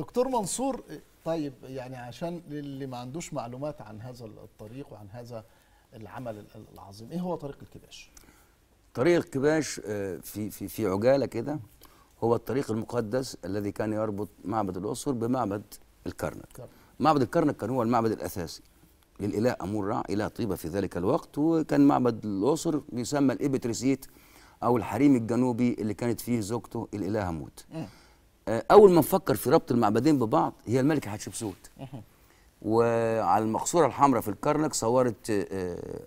دكتور منصور طيب يعني عشان اللي ما عندوش معلومات عن هذا الطريق وعن هذا العمل العظيم ايه هو طريق الكباش طريق الكباش آه، في في في عجاله كده هو الطريق المقدس الذي كان يربط معبد الاقصر بمعبد الكرنك معبد الكرنك كان هو المعبد الاساسي للاله امون رع اله طيبه في ذلك الوقت وكان معبد الاقصر بيسمى الابتريسيت او الحريم الجنوبي اللي كانت فيه زوجته الالهه موت آه. آه، اول ما نفكر في ربط المعبدين ببعض هي الملكه حتشبسوت وعلى المقصوره الحمراء في الكرنك صورت آه،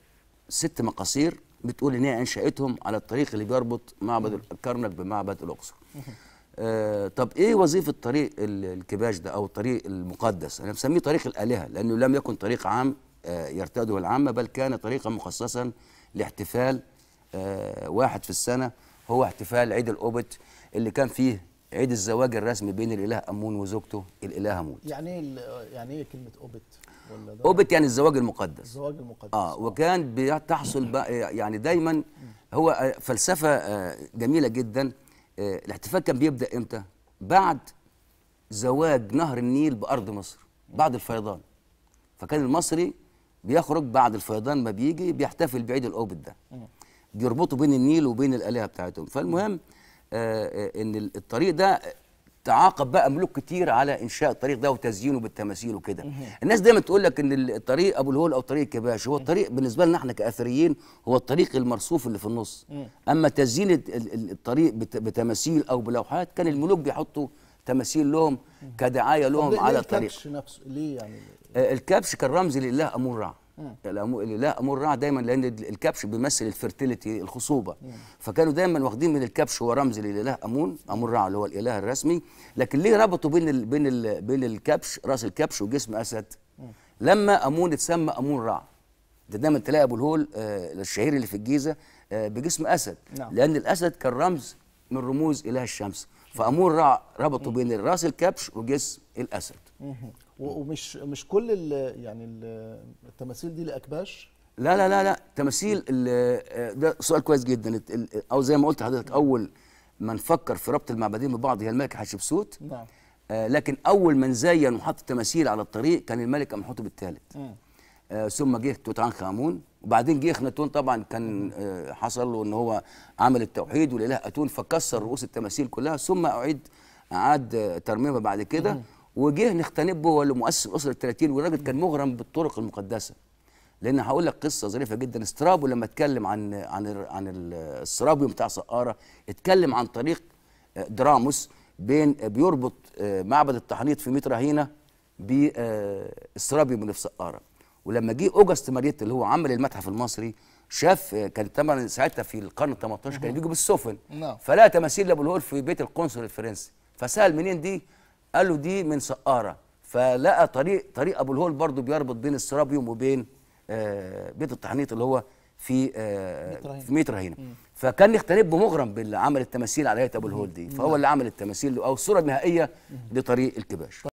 ست مقاصير بتقول ان هي انشاتهم على الطريق اللي بيربط معبد الكرنك بمعبد الاقصر آه طب ايه وظيفه طريق الكباش ده او الطريق المقدس انا بسميه طريق الالهه لانه لم يكن طريق عام آه، يرتاده العامه بل كان طريقا مخصصا لاحتفال آه واحد في السنه هو احتفال عيد الاوبت اللي كان فيه عيد الزواج الرسمي بين الاله امون وزوجته الالهه موت يعني ايه يعني ايه كلمه اوبت ولا ده اوبت يعني الزواج المقدس الزواج المقدس اه, آه. وكان بتحصل بقى يعني دايما هو آه، فلسفه آه، جميله جدا الاحتفال كان بيبدا امتى بعد زواج نهر النيل بارض مصر بعد الفيضان فكان المصري بيخرج بعد الفيضان ما بيجي بيحتفل بعيد الاوبت ده بيربطوا بين النيل وبين الالهه بتاعتهم فالمهم آه، آه، ان الطريق ده تعاقب بقى ملوك كتير على انشاء الطريق ده وتزيينه بالتماثيل وكده الناس دايما تقول لك ان الطريق ابو الهول او طريق كباش هو الطريق بالنسبه لنا احنا كاثريين هو الطريق المرصوف اللي في النص اما تزيين الطريق بتماثيل او بلوحات كان الملوك بيحطوا تماثيل لهم كدعايه لهم على الطريق الكبش نفسه ليه يعني آه، الكبش كان رمز لله امون رع آه. لا الامراع دايما لان الكبش بيمثل الفرتيليتي الخصوبه فكانوا دايما واخدين من الكبش هو رمز للاله امون امراع اللي هو الاله الرسمي لكن ليه ربطوا بين الـ بين الـ بين الكبش راس الكبش وجسم اسد لما امون اتسمى امون رع ده دايما تلاقي ابو الهول آه، الشهير اللي في الجيزه آه، بجسم اسد نعم. لان الاسد كان رمز من رموز اله الشمس فامون رع ربطوا بين راس الكبش وجسم الاسد ومش مش كل ال يعني ال التماثيل دي لاكباش لا لا لا لا تماثيل آه، ده سؤال كويس جدا او زي ما قلت لحضرتك اول ما نفكر في ربط المعبدين ببعض هي الملكه حتشبسوت نعم آه لكن اول من زين وحط التماثيل على الطريق كان الملك امنحوتب الثالث آه ثم جه توت عنخ امون وبعدين جه اخناتون طبعا كان آه حصل له ان هو عمل التوحيد والاله اتون فكسر رؤوس التماثيل كلها ثم اعيد اعاد ترميمها بعد كده وجه نختنبه هو اللي مؤسس الاسره ال 30 والراجل كان مغرم بالطرق المقدسه لان هقول لك قصه ظريفه جدا استرابو لما اتكلم عن عن عن السرابيوم بتاع سقاره اتكلم عن طريق آه، دراموس بين آه، بيربط آه، معبد التحنيط في ميت رهينه باسترابيوم اللي في سقاره ولما جه اوجست ماريت اللي هو عمل المتحف المصري شاف كان طبعا ساعتها في القرن ال 18 كان بيجوا بالسفن نعم. فلا تماثيل لابو الهول في بيت القنصل الفرنسي فسال منين دي قالوا دي من سقاره فلقى طريق طريق ابو الهول برضو بيربط بين السرابيوم وبين آه بيت التحنيط اللي هو في آه ميت رهينه فكان يختلف مغرم بالعمل التماثيل على هيئه ابو الهول دي فهو اللي عمل التماثيل او الصوره النهائيه لطريق الكباش